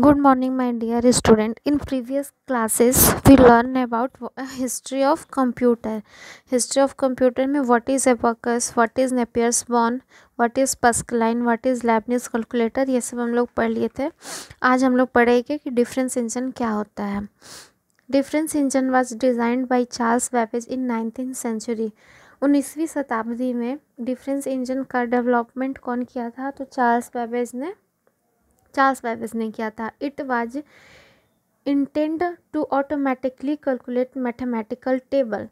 good morning my dear student in previous classes we learn about history of computer history of computer में what is abacus what is Napier's बॉर्न what is Pascaline what is Leibniz calculator ये सब हम लोग पढ़ लिए थे आज हम लोग पढ़ेंगे कि डिफरेंस इंजन क्या होता है difference engine was designed by Charles Babbage in nineteen century उन्नीसवीं शताब्दी में डिफरेंस इंजन का डेवलपमेंट कौन किया था तो चार्ल्स वेबेज ने चार्ल्स वेबिस ने किया था it was intended to automatically calculate mathematical table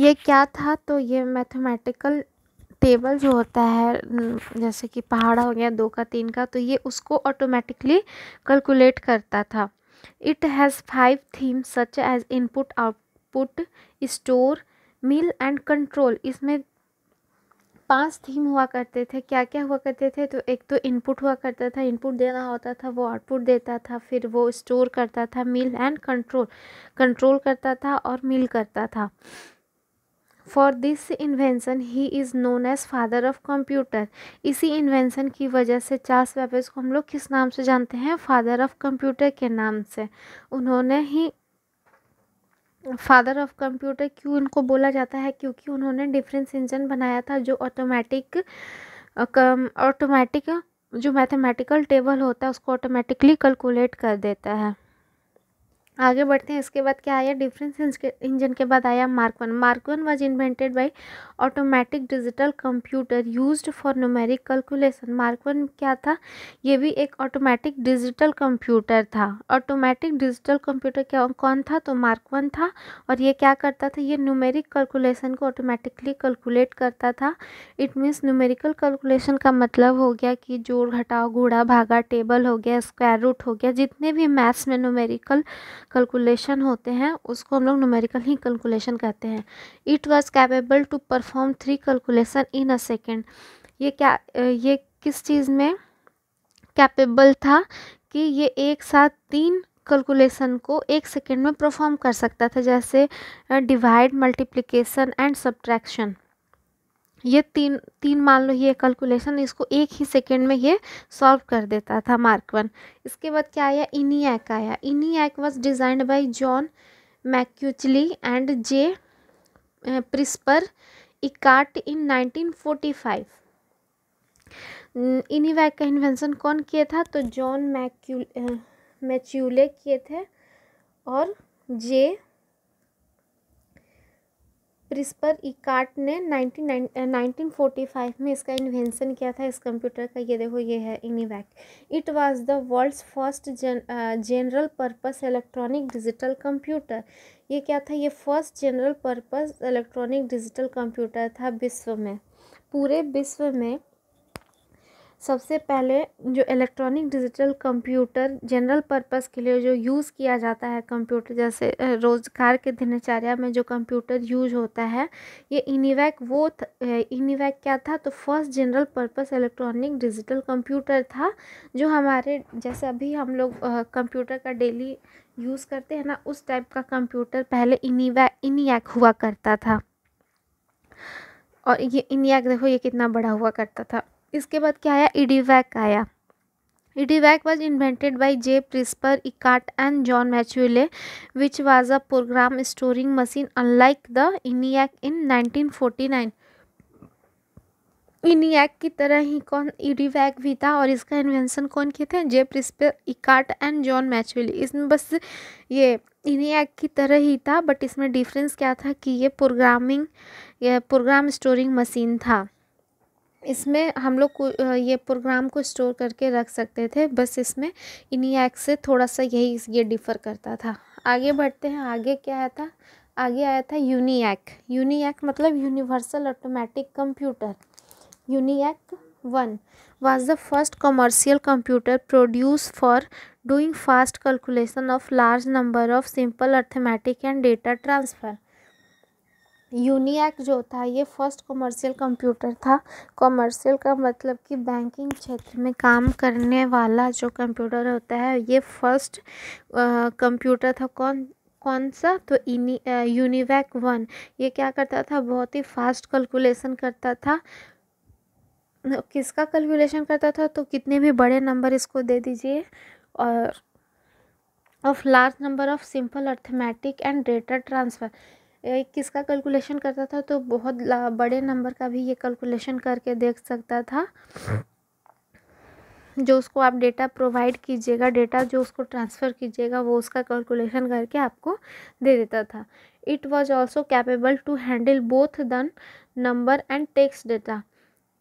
ये क्या था तो ये मैथमेटिकल टेबल जो होता है जैसे कि पहाड़ा हो गया दो का तीन का तो ये उसको ऑटोमेटिकली कैलकुलेट करता था it has five themes such as input output store mill and control इसमें पांच थीम हुआ करते थे क्या क्या हुआ करते थे तो एक तो इनपुट हुआ करता था इनपुट देना होता था वो आउटपुट देता था फिर वो स्टोर करता था मिल एंड कंट्रोल कंट्रोल करता था और मिल करता था for this invention he is known as father of computer इसी इन्वेंसन की वजह से चार्ल्स वेबर्स को हम लोग किस नाम से जानते हैं फादर ऑफ कंप्यूटर के नाम से उन्होंने ही फादर ऑफ कंप्यूटर क्यों इनको बोला जाता है क्योंकि उन्होंने डिफरेंस इंजन बनाया था जो ऑटोमेटिक ऑटोमेटिक जो मैथमेटिकल टेबल होता है उसको ऑटोमेटिकली कैलकुलेट कर देता है आगे बढ़ते हैं इसके बाद क्या आया डिफरेंस इंजन के बाद आया Mark one Mark one was invented by automatic digital computer use for numeric calculation Mark one क्या था ये भी एक ऑटोमेटिक डिजिटल कंप्यूटर था ऑटोमेटिक डिजिटल कंप्यूटर क्या कौन था तो मार्क वन था और ये क्या करता था ये न्यूमेरिक कैलकुलेशन को ऑटोमेटिकली कैलकुलेट करता था इट मीन्स न्यूमेरिकल कैलकुलेशन का मतलब हो गया कि जोड़ घटाओ घोड़ा भागा टेबल हो गया स्क्वायर रूट हो गया जितने भी मैथ्स में न्यूमेरिकल कैलकुलेशन होते हैं उसको हम लोग नोमेरिकल ही कैलकुलेशन कहते हैं it was capable to perform three calculation in a second ये क्या ये किस चीज़ में कैपेबल था कि ये एक साथ तीन कैलकुलेशन को एक सेकेंड में परफॉर्म कर सकता था जैसे डिवाइड मल्टीप्लिकेशन एंड सब्ट्रैक्शन ये तीन तीन मान लो ये कैलकुलेशन इसको एक ही सेकेंड में ये सॉल्व कर देता था मार्क वन इसके बाद क्या आया एक आया एक was designed by John Mauchly and J Presper Eckert in 1945 ENIAC का इन्वेंशन कौन किए था तो जॉन मैक्यू मैच्यूले किए थे और जे प्रिस्पर इकार्ट ने 19, 1945 में इसका इन्वेंशन किया था इस कंप्यूटर का ये देखो ये है ENIAC it was the world's first general purpose electronic digital computer ये क्या था ये first general purpose electronic digital computer था विश्व में पूरे विश्व में सबसे पहले जो electronic digital computer general purpose के लिए जो यूज़ किया जाता है कंप्यूटर जैसे रोज़गार के दिनचर्या में जो कंप्यूटर यूज होता है ये इनिवैक वो इनिवैक क्या था तो first general purpose electronic digital computer था जो हमारे जैसे अभी हम लोग कंप्यूटर का डेली यूज़ करते हैं ना उस टाइप का कंप्यूटर पहले इनिवैक इनियक हुआ करता था और ये इनियक देखो ये कितना बड़ा हुआ करता था इसके बाद क्या आया इडीवैक आया EDVAC was invented by J Presper Eckert and John Mauchly which was a program storing machine unlike the ENIAC in 1949 ENIAC की तरह ही कौन इडीवैक भी था और इसका इन्वेंशन कौन किए थे जे प्रिस्पर इकाट एंड जॉन मैच्यूले इसमें बस ये इनियक की तरह ही था बट इसमें डिफरेंस क्या था कि ये प्रोग्रामिंग प्रोग्राम स्टोरिंग मशीन था इसमें हम लोग को ये प्रोग्राम को स्टोर करके रख सकते थे बस इसमें इनिएक से थोड़ा सा यही ये डिफ़र करता था आगे बढ़ते हैं आगे क्या आया था आगे आया था यूनिएक यूनिएक मतलब universal automatic computer UNIVAC one was the first commercial computer produce for doing fast calculation of large number of simple arithmetic and data transfer UNIVAC जो था ये फर्स्ट कमर्शियल कंप्यूटर था कमर्शियल का मतलब कि banking क्षेत्र में काम करने वाला जो कंप्यूटर होता है ये फर्स्ट कंप्यूटर था कौन कौन सा तो यूनिवैक वन ये क्या करता था बहुत ही फास्ट कैलकुलेशन करता था किसका कैलकुलेशन करता था तो कितने भी बड़े नंबर इसको दे दीजिए और of large number of simple arithmetic and data transfer किसका कैलकुलेशन करता था तो बहुत बड़े नंबर का भी ये कैलकुलेशन करके देख सकता था जो उसको आप डेटा प्रोवाइड कीजिएगा डेटा जो उसको ट्रांसफ़र कीजिएगा वो उसका कैलकुलेशन करके आपको दे देता था it was also capable to handle both than number and text data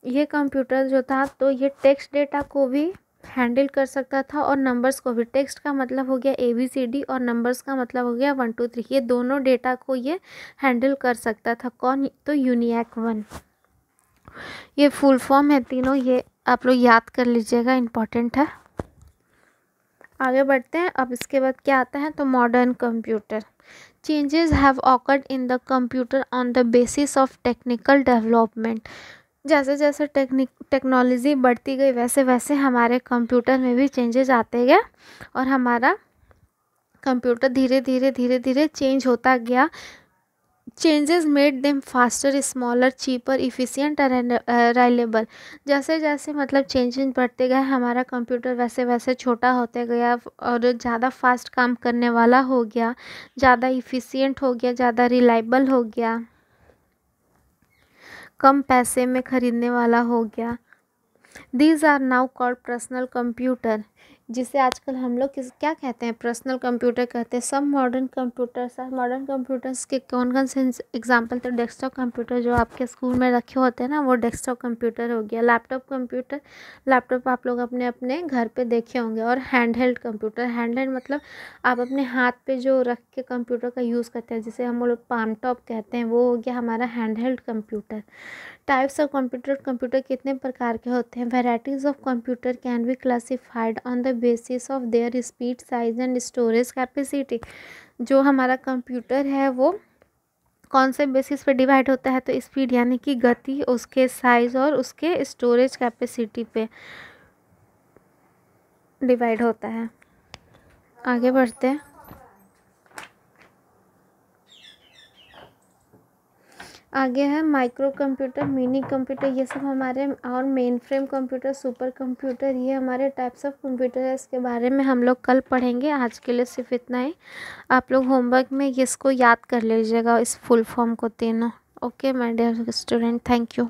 ये कंप्यूटर जो था तो ये टेक्स्ट डेटा को भी हैंडल कर सकता था और नंबर्स को भी टेक्स्ट का मतलब हो गया ए बी सी डी और नंबर्स का मतलब हो गया वन टू थ्री ये दोनों डेटा को ये हैंडल कर सकता था कौन तो यूनियक वन ये फुल फॉर्म है तीनों ये आप लोग याद कर लीजिएगा इम्पॉर्टेंट है आगे बढ़ते हैं अब इसके बाद क्या आता है तो modern computer changes have occurred in the computer on the basis of technical development जैसे जैसे टेक्निक टेक्नोलॉजी बढ़ती गई वैसे वैसे हमारे कंप्यूटर में भी चेंजेस आते गए और हमारा कंप्यूटर धीरे धीरे धीरे धीरे चेंज होता गया changes made them faster smaller cheaper efficient and जैसे जैसे मतलब चेंजेस बढ़ते गए हमारा कंप्यूटर वैसे वैसे छोटा होते गया और ज़्यादा फास्ट काम करने वाला हो गया ज़्यादा इफ़िशियंट हो गया ज़्यादा रिलायबल हो गया कम पैसे में खरीदने वाला हो गया these are now called personal computer जिसे आजकल हम लोग किस क्या कहते हैं पर्सनल कंप्यूटर कहते हैं सब मॉडर्न कंप्यूटर सब मॉडर्न कंप्यूटर्स के कौन कौन से एग्जांपल तो डेस्कटॉप कंप्यूटर जो आपके स्कूल में रखे होते हैं ना वो डेस्कटॉप कंप्यूटर हो गया लैपटॉप कंप्यूटर लैपटॉप आप लोग अपने अपने घर पे देखे होंगे और hand held computer hand held मतलब आप अपने हाथ पर जो रख के कंप्यूटर का यूज़ करते हैं जिसे हम लोग पाम टॉप कहते हैं वो हो गया हमारा hand held computer types of computer computer कितने प्रकार के होते हैं varieties of computer can be classified on the basis of their speed size and storage capacity जो हमारा कंप्यूटर है वो कौन से बेसिस पे डिवाइड होता है तो स्पीड यानी कि गति उसके साइज़ और उसके स्टोरेज कैपेसिटी पे डिवाइड होता है आगे बढ़ते हैं आगे है माइक्रो कंप्यूटर मिनी कंप्यूटर ये सब हमारे और mainframe computer supercomputer ये हमारे टाइप्स ऑफ कंप्यूटर है इसके बारे में हम लोग कल पढ़ेंगे आज के लिए सिर्फ इतना ही आप लोग होमवर्क में इसको याद कर लीजिएगा इस फुल फॉर्म को तीनों okay my dear student thank you